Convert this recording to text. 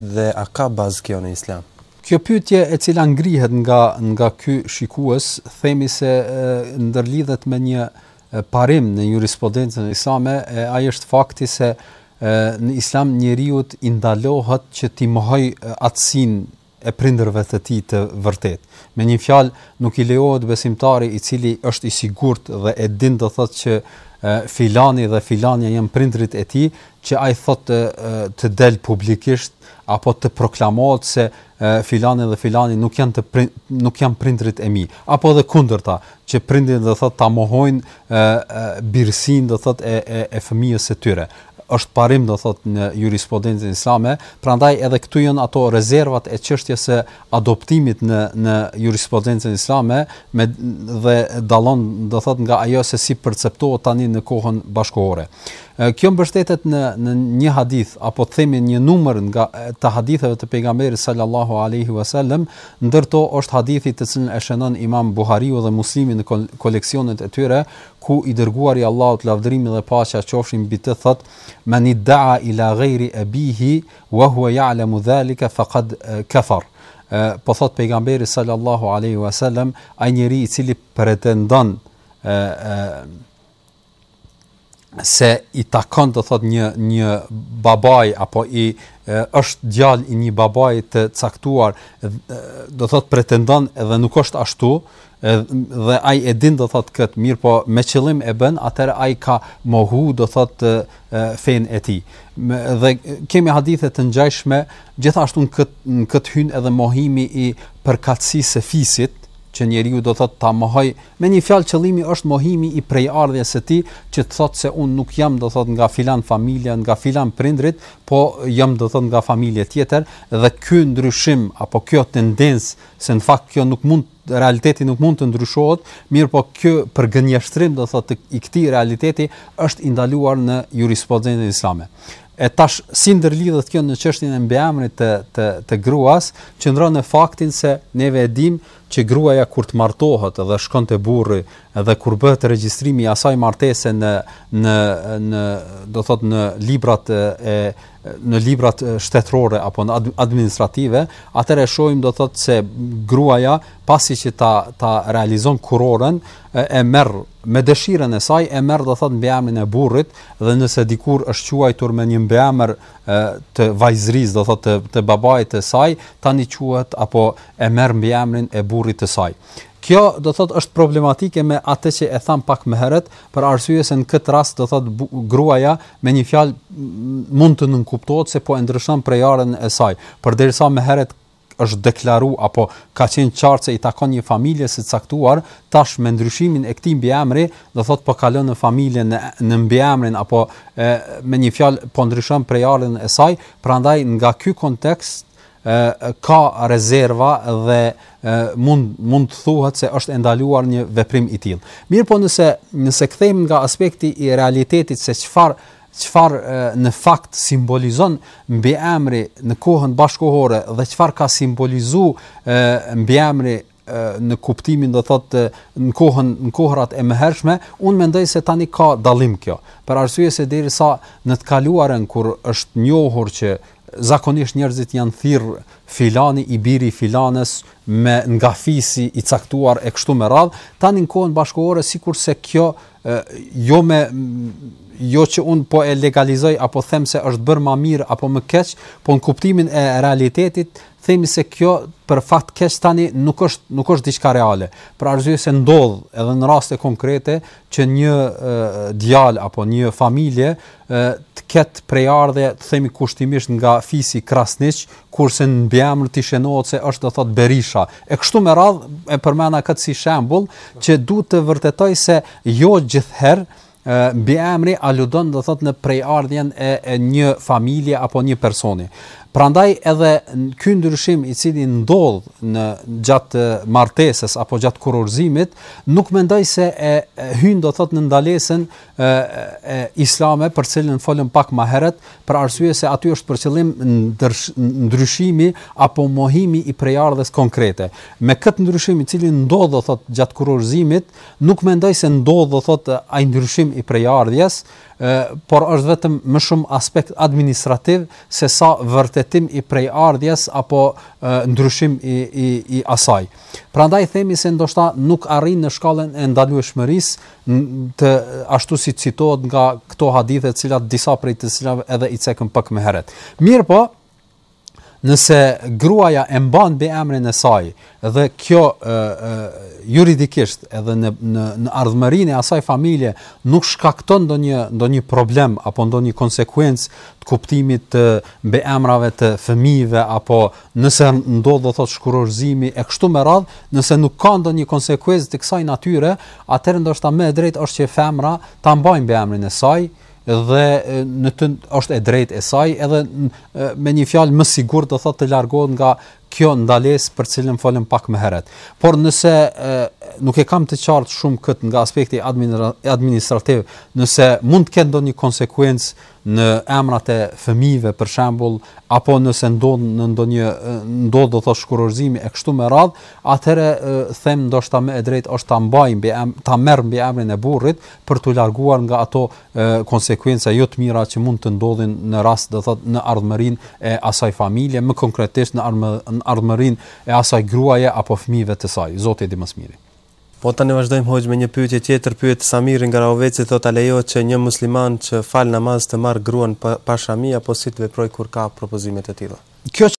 dhe a ka bazë kjo në islam? Kjo pyetje e cila ngrihet nga nga ky shikues, themi se ndërlidhet me një parim në jurisprudencën islame, ai është fakti se e, në islam njeriu i ndalohet që të mohoj atësin e prindërve të ti të vërtet. Me një fjalë nuk i lejohet besimtari i cili është i sigurt dhe e din do thotë që filani dhe filania janë prindrit e tij që ai thotë të, të del publikisht apo të proklamohet se filani dhe filani nuk janë të prind, nuk janë prindrit e mi, apo edhe kundërta, që prindin do thotë ta mohojnë birsin do thotë e e, e fëmijës së tyre është parim do thot në jurisprudencën islame, prandaj edhe këtu janë ato rezervat e çështjes së adoptimit në në jurisprudencën islame me dhe dallon do thot nga ajo se si perceptohet tani në kohën bashkëkohore. Kjo mbështetet në në një hadith apo të themi një numër nga të haditheve të pejgamberit sallallahu alaihi wasallam, ndërto është hadithi të cilën e shënon Imam Buhariu dhe Muslimi në koleksionet e tyre, ku i dërguar i Allahut lavdërimi dhe paqja qofshin mbi të thot: "Man idda ila ghairi bihi, wa huwa ya'lamu dhalika faqad kafar." Po thot pejgamberi sallallahu alaihi wasallam, ai njeriu i cili pretendon e se i takon do thot një një babaj apo i e, është djalë i një babaj të caktuar do thot pretendon edhe nuk është ashtu dhe ai e din do thot kët mirë po me qëllim e bën atëra ai ka mohu do thot fen e tij dhe kemi hadithe të ngjashme gjithashtu në kët në kët hyn edhe mohimi i përkatësisë së fisit që njeriu do thotë ta mohoj, me një fjalë qëllimi është mohimi i prejardhjes së tij që të thotë se unë nuk jam do thotë nga filan familja, nga filan prindrit, po jam do thotë nga familje tjetër dhe ky ndryshim apo kjo tendencë se në fakt kjo nuk mund realiteti nuk mund të ndryshohet, mirë po kjo gënjeshtrim do thotë i këtij realiteti është i ndaluar në jurisprudencën islame e tash si ndërlidhet kjo në çështjen e mbiemrit të të të gruas, qëndron në faktin se neve e dim që gruaja kur të martohet dhe shkon te burri dhe kur bëhet regjistrimi i asaj martese në në në do thot në librat e në librat shtetërore apo administrative, atëherë shohim do thot se gruaja pasi që ta ta realizon kurorën e merr me dëshirën e saj e merr do thot mbiamrin e burrit dhe nëse dikur është quajtur me një mbiemër të vajzërisë do thot të, të babait të saj tani quhet apo e merr mbiamrin e burrit të saj. Kjo do thot është problematike me atë që e tham pak më herët për arsye se në këtë rast do thot gruaja me një fjalë mund të nënkuptohet se po e ndryshon prejarën e saj. Përderisa më herët është deklaru, apo ka qenë qartë se i takon një familje se caktuar, tash me ndryshimin e kti mbiemri, do thotë po kalon në familjen në, në mbiemrin apo e, me një fjalë po ndryshon prej e saj, prandaj nga ky kontekst ka rezerva dhe mund mund të thuhet se është ndaluar një veprim i tillë. Mirë po nëse nëse kthejmë nga aspekti i realitetit se çfarë çfarë në fakt simbolizon mbi emri në kohën bashkohore dhe çfarë ka simbolizuar mbi emri në kuptimin do thotë në kohën në kohrat e mëhershme un mendoj se tani ka dallim kjo për arsye se derisa në të kaluarën kur është njohur që zakonisht njerëzit janë thirr filani i biri filanes me nga fisi i caktuar e kështu me radhë, ta një në kohën bashkohore, si kurse kjo jo me jo që unë po e legalizoj apo them se është bërë ma mirë apo më keqë, po në kuptimin e realitetit, themi se kjo për fakt keqë tani nuk është, nuk është diçka reale. Pra arzuje se ndodhë edhe në raste konkrete që një djalë apo një familje e, të ketë prejardhe, të themi kushtimisht nga fisi krasniqë, kurse në mbiemër ti shënohet se është do thot Berisha. E kështu me radhë e përmenda këtë si shembull që duhet të vërtetoj se jo gjithherë mbiemri aludon do thot në prejardhjen e, e një familje apo një personi. Prandaj edhe ky ndryshim i cili ndodh në gjatë martesës apo gjatë kurorzimit nuk mendoj se e hyn do thot në ndalesën e, e islame për cilën folëm pak më herët, për arsye se aty është për qëllim ndryshimi apo mohimi i prejardhës konkrete. Me këtë ndryshim i cili ndodh do thot gjatë kurorzimit nuk mendoj se ndodh do thot ai ndryshim i prejardhjes, por është vetëm më shumë aspekt administrativ se sa vërtet shtetim i prej ardhjes apo e, ndryshim i, i, i asaj. Pra ndaj themi se ndoshta nuk arrin në shkallën e ndalu e shmëris të ashtu si citohet nga këto hadithet cilat disa prej të cilat edhe i cekën pëk me heret. Mirë po, nëse gruaja e mban mbi emrin e saj dhe kjo e, e, juridikisht edhe në në në ardhmërinë e asaj familje nuk shkakton ndonjë ndonjë problem apo ndonjë konsekuencë të kuptimit të mbi të fëmijëve apo nëse ndodh do thotë shkurorzimi e kështu me radh, nëse nuk ka ndonjë konsekuencë të kësaj natyre, atëherë ndoshta më e drejtë është që femra ta mbajnë mbi emrin e saj dhe në të është e drejtë e saj edhe me një fjalë më sigurt do thotë të largohet nga kjo ndales për cilën folëm pak më herët. Por nëse e, nuk e kam të qartë shumë këtë nga aspekti administrativ, nëse mund të këndo një konsekuencë në emrat e fëmijëve për shembull apo nëse ndodh në ndonjë ndodh do të thosh kurorzimi e kështu me radh, atëherë them ndoshta më e drejtë është ta mbajnë ta merr mbi emrin e burrit për t'u larguar nga ato e, konsekuenca jo të mira që mund të ndodhin në rast do të thot në ardhmërinë e asaj familje, më konkretisht në ardhmë në e asaj gruaje apo fëmijëve të saj. Zoti e di më së miri. Po tani vazhdojmë hoj me një pyetje tjetër, pyet Samir nga Raoveci thotë a lejohet që një musliman të fal namaz të marr gruan pa shamia apo si të veproj kur ka propozime të tilla? Kjo